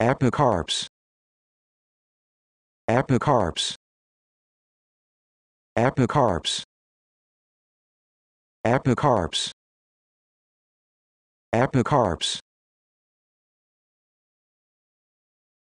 Apocarps. Apocarps. Apocarps. Apocarps. Apocarps.